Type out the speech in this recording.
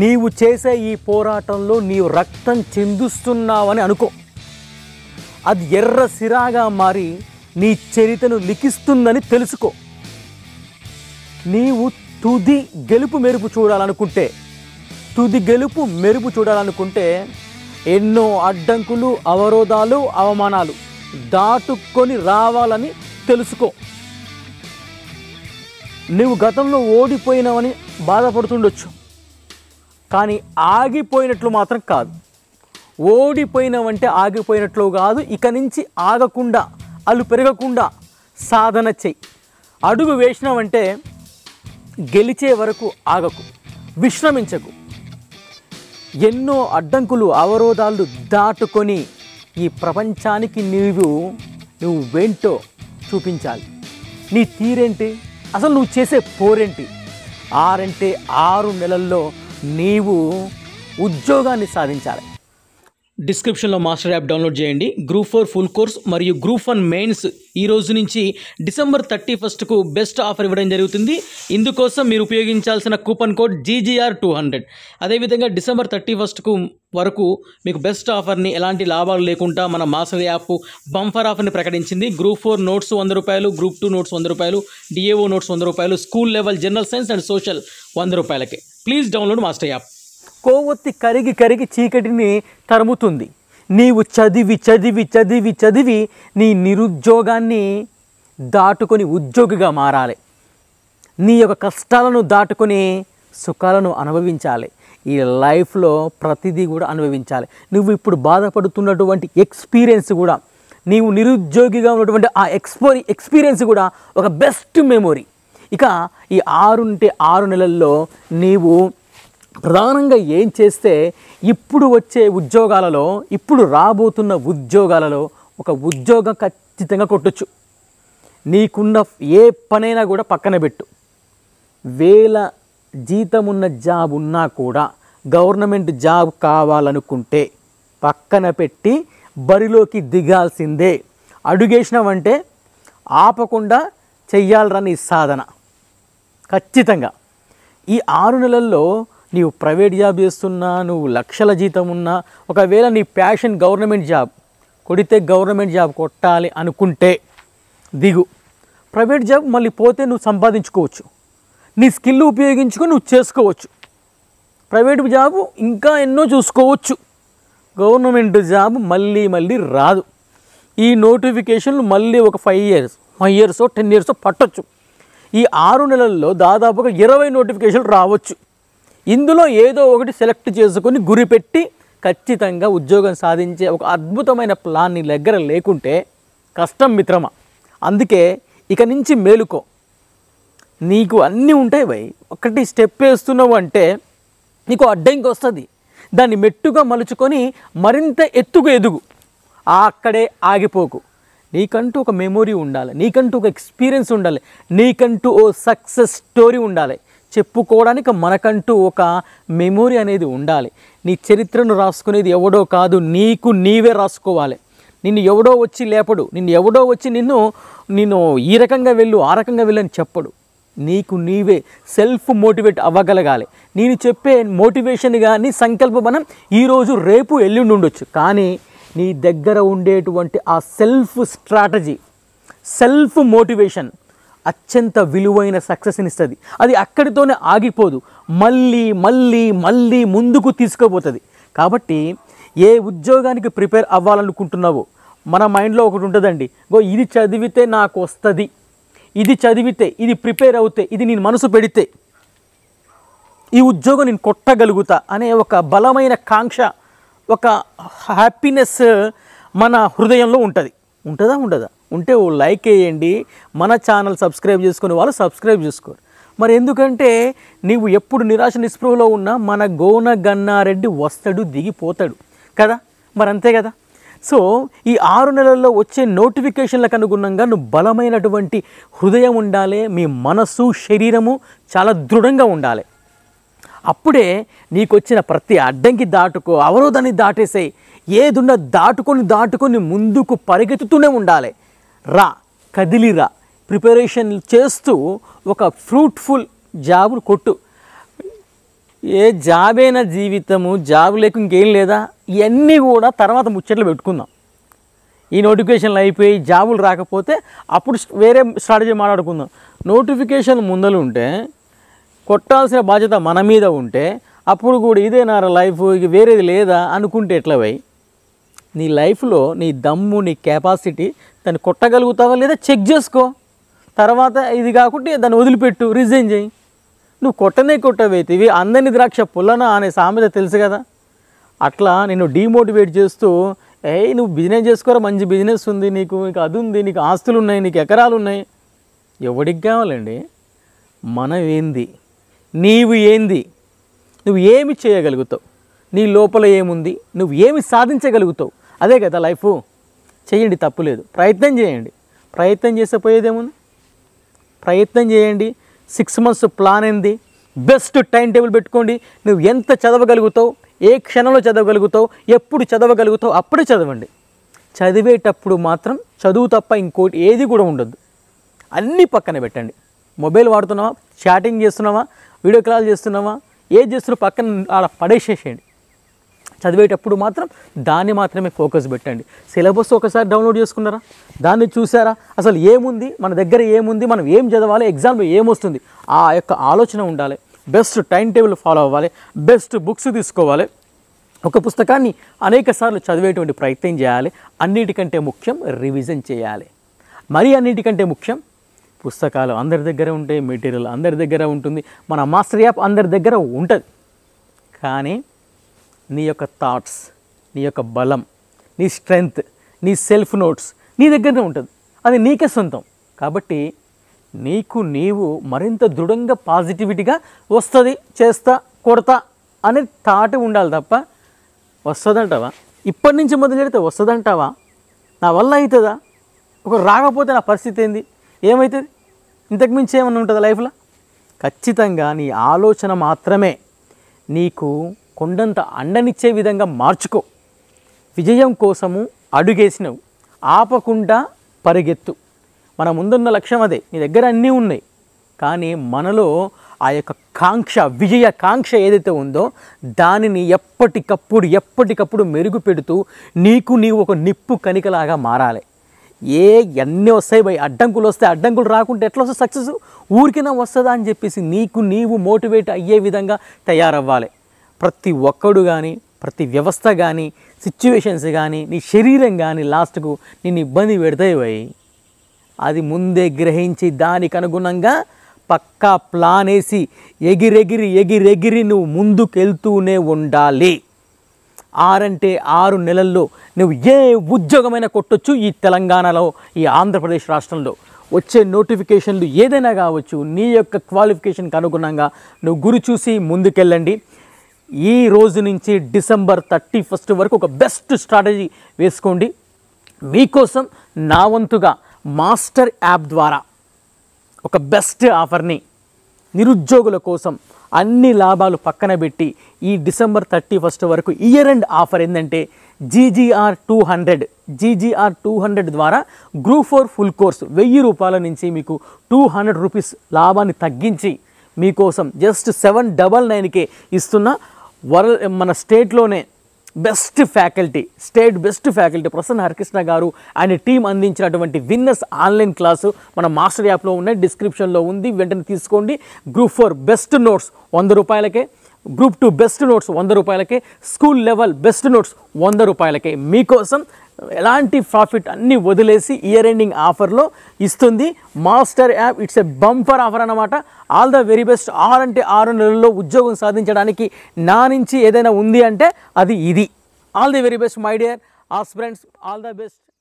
నీవు చేసే ఈ పోరాటంలో నీవు రక్తం చెందుస్తున్నావని అనుకో అది ఎర్ర సిరాగా మారి నీ చరితను లిఖిస్తుందని తెలుసుకో నీవు తుది గెలుపు మెరుపు చూడాలనుకుంటే తుది గెలుపు మెరుపు చూడాలనుకుంటే ఎన్నో అడ్డంకులు అవరోధాలు అవమానాలు దాటుకొని రావాలని తెలుసుకో నువ్వు గతంలో ఓడిపోయినావని బాధపడుతుండొచ్చు కానీ ఆగిపోయినట్లు మాత్రం కాదు ఓడిపోయినవంటే ఆగిపోయినట్లు కాదు ఇక నుంచి ఆగకుండా అల్లు పెరగకుండా సాధన చెయ్యి అడుగు వేసినావంటే గెలిచే వరకు ఆగకు విశ్రమించకు ఎన్నో అడ్డంకులు అవరోధాలు దాటుకొని ఈ ప్రపంచానికి నీవు నువ్వు వెంటో చూపించాలి నీ తీరేంటి అసలు నువ్వు చేసే పోరేంటి ఆరంటే ఆరు నెలల్లో నీవు ఉద్యోగాన్ని సాధించాలి డిస్క్రిప్షన్లో మాస్టర్ యాప్ డౌన్లోడ్ చేయండి గ్రూప్ ఫోర్ ఫుల్ కోర్స్ మరియు గ్రూప్ వన్ మెయిన్స్ ఈ రోజు నుంచి డిసెంబర్ థర్టీ ఫస్ట్కు బెస్ట్ ఆఫర్ ఇవ్వడం జరుగుతుంది ఇందుకోసం మీరు ఉపయోగించాల్సిన coupon code GGR two hundred అదేవిధంగా డిసెంబర్ థర్టీ ఫస్ట్కు వరకు మీకు బెస్ట్ ఆఫర్ని ఎలాంటి లాభాలు లేకుండా మన మాస్టర్ యాప్ బంఫర్ ఆఫర్ని ప్రకటించింది గ్రూప్ ఫోర్ నోట్స్ వంద రూపాయలు గ్రూప్ టూ నోట్స్ వంద రూపాయలు డిఏఓ నోట్స్ వంద రూపాయలు school level general science and social వంద రూపాయలకి ప్లీజ్ డౌన్లోడ్ మాస్టర్ యాప్ కొవ్వొత్తి కరిగి కరిగి చీకటిని తరుముతుంది నీవు చదివి చదివి చదివి చదివి నీ నిరుద్యోగాన్ని దాటుకొని ఉద్యోగిగా మారాలి నీ యొక్క కష్టాలను దాటుకొని సుఖాలను అనుభవించాలి ఈ లైఫ్లో ప్రతిదీ కూడా అనుభవించాలి నువ్వు ఇప్పుడు బాధపడుతున్నటువంటి ఎక్స్పీరియన్స్ కూడా నీవు నిరుద్యోగిగా ఉన్నటువంటి ఆ ఎక్స్పో ఎక్స్పీరియన్స్ కూడా ఒక బెస్ట్ మెమొరీ ఇక ఈ ఆరుంటే ఆరు నెలల్లో నీవు ప్రధానంగా ఏం చేస్తే ఇప్పుడు వచ్చే ఉద్యోగాలలో ఇప్పుడు రాబోతున్న ఉద్యోగాలలో ఒక ఉద్యోగం ఖచ్చితంగా కొట్టొచ్చు నీకున్న ఏ పనైనా కూడా పక్కన పెట్టు వేల జీతం ఉన్న జాబ్ ఉన్నా కూడా గవర్నమెంట్ జాబ్ కావాలనుకుంటే పక్కన పెట్టి బరిలోకి దిగాల్సిందే అడుగేసినావంటే ఆపకుండా చెయ్యాలరని సాధన ఖచ్చితంగా ఈ ఆరు నెలల్లో నీవు ప్రైవేట్ జాబ్ చేస్తున్నా నువ్వు లక్షల జీతం ఉన్నా ఒకవేళ నీ ప్యాషన్ గవర్నమెంట్ జాబ్ కొడితే గవర్నమెంట్ జాబ్ కొట్టాలి అనుకుంటే దిగు ప్రైవేట్ జాబ్ మళ్ళీ పోతే నువ్వు సంపాదించుకోవచ్చు నీ స్కిల్ ఉపయోగించుకొని నువ్వు చేసుకోవచ్చు ప్రైవేట్ జాబ్ ఇంకా ఎన్నో చూసుకోవచ్చు గవర్నమెంట్ జాబ్ మళ్ళీ మళ్ళీ రాదు ఈ నోటిఫికేషన్లు మళ్ళీ ఒక five years five years ten years పట్టచ్చు ఈ ఆరు నెలల్లో దాదాపుగా ఇరవై నోటిఫికేషన్లు రావచ్చు ఇందులో ఏదో ఒకటి సెలెక్ట్ చేసుకొని గురిపెట్టి ఖచ్చితంగా ఉద్యోగం సాధించే ఒక అద్భుతమైన ప్లాన్ నీ దగ్గర లేకుంటే కష్టం మిత్రమా అందుకే ఇక నుంచి మేలుకో నీకు అన్నీ ఉంటాయి భయ్ ఒకటి స్టెప్ వేస్తున్నావు అంటే నీకు అడ్డంకి వస్తుంది దాన్ని మెట్టుగా మలుచుకొని మరింత ఎత్తుకు ఎదుగు అక్కడే ఆగిపోకు నీకంటూ ఒక మెమొరీ ఉండాలి నీకంటూ ఒక ఎక్స్పీరియన్స్ ఉండాలి నీకంటూ ఓ సక్సెస్ స్టోరీ ఉండాలి చెప్పుకోవడానికి మనకంటూ ఒక మెమొరీ అనేది ఉండాలి నీ చరిత్రను రాసుకునేది ఎవడో కాదు నీకు నీవే రాసుకోవాలి నిన్ను ఎవడో వచ్చి లేపడు నిన్ను ఎవడో వచ్చి నిన్ను నేను ఈ రకంగా వెళ్ళు ఆ రకంగా వెళ్ళు అని చెప్పడు నీకు నీవే సెల్ఫ్ మోటివేట్ అవ్వగలగాలి నేను చెప్పే మోటివేషన్ కానీ సంకల్ప మనం ఈరోజు రేపు ఎల్లుండి ఉండొచ్చు కానీ నీ దగ్గర ఉండేటువంటి ఆ సెల్ఫ్ స్ట్రాటజీ సెల్ఫ్ మోటివేషన్ అత్యంత విలువైన సక్సెస్ని ఇస్తుంది అది అక్కడితోనే ఆగిపోదు మళ్ళీ మళ్ళీ మళ్ళీ ముందుకు తీసుకుపోతుంది కాబట్టి ఏ ఉద్యోగానికి ప్రిపేర్ అవ్వాలనుకుంటున్నావో మన మైండ్లో ఒకటి ఉంటుందండి గో ఇది చదివితే నాకు వస్తుంది ఇది చదివితే ఇది ప్రిపేర్ అవుతే ఇది నేను మనసు పెడితే ఈ ఉద్యోగం నేను కొట్టగలుగుతా అనే ఒక బలమైన కాంక్ష ఒక హ్యాపీనెస్ మన హృదయంలో ఉంటుంది ఉంటుందా ఉండదా ఉంటే ఓ లైక్ వేయండి మన ఛానల్ సబ్స్క్రైబ్ చేసుకునే వాళ్ళు సబ్స్క్రైబ్ చేసుకోరు మరి ఎందుకంటే నీవు ఎప్పుడు నిరాశ నిస్పృహలో ఉన్నా మన గోన గన్నారెడ్డి వస్తాడు దిగిపోతాడు కదా మరి అంతే కదా సో ఈ ఆరు నెలల్లో వచ్చే నోటిఫికేషన్లకు అనుగుణంగా నువ్వు బలమైనటువంటి హృదయం ఉండాలి మీ మనస్సు శరీరము చాలా దృఢంగా ఉండాలి అప్పుడే నీకొచ్చిన ప్రతి అడ్డంకి దాటుకో అవరోధాన్ని దాటేసే ఏదున్న దాటుకొని దాటుకొని ముందుకు పరిగెత్తుతూనే ఉండాలి రా కదిలిరా ప్రిపరేషన్ చేస్తూ ఒక ఫ్రూట్ఫుల్ జాబును కొట్టు ఏ జాబైన జీవితము జాబు లేక ఇంకేం లేదా ఇవన్నీ కూడా తర్వాత ముచ్చట్లు పెట్టుకుందాం ఈ నోటిఫికేషన్లు అయిపోయి జాబులు రాకపోతే అప్పుడు వేరే స్ట్రాటజీ మాట్లాడుకుందాం నోటిఫికేషన్ ముందలు ఉంటే కొట్టాల్సిన బాధ్యత మన మీద ఉంటే అప్పుడు కూడా ఇదే నా లైఫ్ ఇక వేరేది లేదా అనుకుంటే ఎట్లవై నీ లైఫ్లో నీ దమ్ము నీ కెపాసిటీ దాన్ని కొట్టగలుగుతావా లేదా చెక్ చేసుకో తర్వాత ఇది కాకుంటే దాన్ని వదిలిపెట్టు రిజైన్ చేయి నువ్వు కొట్టనే ఇవి అందని ద్రాక్ష పుల్లన అనే సామెత తెలుసు కదా అట్లా నేను డీమోటివేట్ చేస్తూ ఏ నువ్వు బిజినెస్ చేసుకోరా మంచి బిజినెస్ ఉంది నీకు నీకు అది ఉంది నీకు ఆస్తులు ఉన్నాయి నీకు ఎకరాలు ఉన్నాయి ఎవడికి కావాలండి మనం ఏంది నీవు ఏంది నువ్వు ఏమి చేయగలుగుతావు నీ లోపల ఏముంది నువ్వు ఏమి సాధించగలుగుతావు అదే కదా లైఫ్ చేయండి తప్పులేదు ప్రయత్నం చేయండి ప్రయత్నం ఏముంది ప్రయత్నం చేయండి సిక్స్ మంత్స్ ప్లాన్ ఏంది బెస్ట్ టైం టేబుల్ పెట్టుకోండి నువ్వు ఎంత చదవగలుగుతావు ఏ క్షణంలో చదవగలుగుతావు ఎప్పుడు చదవగలుగుతావు అప్పుడే చదవండి చదివేటప్పుడు మాత్రం చదువు తప్ప ఇంకోటి ఏది కూడా ఉండద్దు అన్నీ పక్కన పెట్టండి మొబైల్ వాడుతున్నావా చాటింగ్ చేస్తున్నావా వీడియో కాల్ చేస్తున్నామా ఏది చేస్తున్నా పక్కన ఆడ పడేసేసేయండి చదివేటప్పుడు మాత్రం దాన్ని మాత్రమే ఫోకస్ పెట్టండి సిలబస్ ఒకసారి డౌన్లోడ్ చేసుకున్నారా దాన్ని చూసారా అసలు ఏముంది మన దగ్గర ఏముంది మనం ఏం చదవాలి ఎగ్జామ్లో ఏమొస్తుంది ఆ యొక్క ఆలోచన ఉండాలి బెస్ట్ టైం టేబుల్ ఫాలో అవ్వాలి బెస్ట్ బుక్స్ తీసుకోవాలి ఒక పుస్తకాన్ని అనేక సార్లు చదివేటువంటి ప్రయత్నం చేయాలి అన్నిటికంటే ముఖ్యం రివిజన్ చేయాలి మరీ అన్నిటికంటే ముఖ్యం పుస్తకాలు అందరి దగ్గర ఉంటాయి మెటీరియల్ అందరి దగ్గర ఉంటుంది మన మాస్టర్ యాప్ అందరి దగ్గర ఉంటుంది కానీ నీ యొక్క థాట్స్ నీ యొక్క బలం నీ స్ట్రెంగ్త్ నీ సెల్ఫ్ నోట్స్ నీ దగ్గరనే ఉంటుంది అది నీకే సొంతం కాబట్టి నీకు నీవు మరింత దృఢంగా పాజిటివిటీగా వస్తుంది చేస్తా కొడతా అనే థాట్ ఉండాలి తప్ప వస్తుందంటావా ఇప్పటి నుంచి పెడితే వస్తుందంటావా నా వల్ల అవుతుందా ఒక రాకపోతే నా పరిస్థితి ఏంది ఏమవుతుంది ఇంతకు మించి ఏమన్నా ఉంటుంది లైఫ్లో ఖచ్చితంగా నీ ఆలోచన మాత్రమే నీకు కొండంత అండనిచ్చే విధంగా మార్చుకో విజయం కోసము అడుగేసినవు ఆపకుండా పరిగెత్తు మన ముందున్న లక్ష్యం అదే నీ దగ్గర అన్నీ ఉన్నాయి కానీ మనలో ఆ యొక్క కాంక్ష విజయ కాంక్ష ఏదైతే ఉందో దానిని ఎప్పటికప్పుడు ఎప్పటికప్పుడు మెరుగుపెడుతూ నీకు నీవు ఒక నిప్పు కనికలాగా మారాలి ఏ అన్నీ వస్తాయి భయ్ అడ్డంకులు వస్తే అడ్డంకులు రాకుంటే ఎట్లా వస్తే సక్సెస్ ఊరికైనా వస్తుందా అని చెప్పేసి నీకు నీవు మోటివేట్ అయ్యే విధంగా తయారవ్వాలి ప్రతి ఒక్కడు కానీ ప్రతి వ్యవస్థ కానీ సిచ్యువేషన్స్ కానీ నీ శరీరం కానీ లాస్ట్కు నేను ఇబ్బంది పెడతాయి భయ్ అది ముందే గ్రహించి దానికి అనుగుణంగా పక్కా ప్లాన్ వేసి ఎగిరెగిరి ఎగిరెగిరి నువ్వు ముందుకెళ్తూనే ఉండాలి ఆరంటే ఆరు నెలల్లో నువ్వు ఏ ఉద్యోగమైనా కొట్టొచ్చు ఈ తెలంగాణలో ఈ ఆంధ్రప్రదేశ్ రాష్ట్రంలో వచ్చే నోటిఫికేషన్లు ఏదైనా కావచ్చు నీ యొక్క క్వాలిఫికేషన్కి అనుగుణంగా నువ్వు గురి చూసి ముందుకెళ్ళండి ఈ రోజు నుంచి డిసెంబర్ థర్టీ ఫస్ట్ వరకు ఒక బెస్ట్ స్ట్రాటజీ వేసుకోండి మీకోసం నా వంతుగా మాస్టర్ యాప్ ద్వారా ఒక బెస్ట్ ఆఫర్ని నిరుద్యోగుల కోసం అన్ని లాభాలు పక్కన పెట్టి ఈ డిసెంబర్ థర్టీ ఫస్ట్ వరకు ఇయర్ ఎండ్ ఆఫర్ ఏంటంటే GGR two hundred GGR two hundred ద్వారా గ్రూప్ ఫోర్ ఫుల్ కోర్స్ వెయ్యి రూపాయల నుంచి మీకు టూ హండ్రెడ్ రూపీస్ లాభాన్ని తగ్గించి మీకోసం జస్ట్ సెవెన్ డబల్ నైన్కే ఇస్తున్న వరల్ మన స్టేట్లోనే best faculty state best faculty Prasanna Harikrishna garu ఆయన టీం అందించినటువంటి విన్నర్స్ ఆన్లైన్ క్లాసు మన మాస్టర్ యాప్లో ఉన్నాయి డిస్క్రిప్షన్లో ఉంది వెంటనే తీసుకోండి గ్రూప్ ఫోర్ బెస్ట్ నోట్స్ వంద రూపాయలకే గ్రూప్ టూ బెస్ట్ నోట్స్ వంద రూపాయలకే స్కూల్ లెవెల్ బెస్ట్ నోట్స్ వంద రూపాయలకే మీకోసం ఎలాంటి ప్రాఫిట్ అన్నీ వదిలేసి ఇయర్ ఎండింగ్ ఆఫర్లో ఇస్తుంది master app it's a bumper offer అనమాట ఆల్ ద వెరీ బెస్ట్ ఆరు అంటే ఆరు నెలల్లో ఉద్యోగం సాధించడానికి నా నుంచి ఏదైనా ఉంది అంటే అది ఇది all the very best my dear friends all the best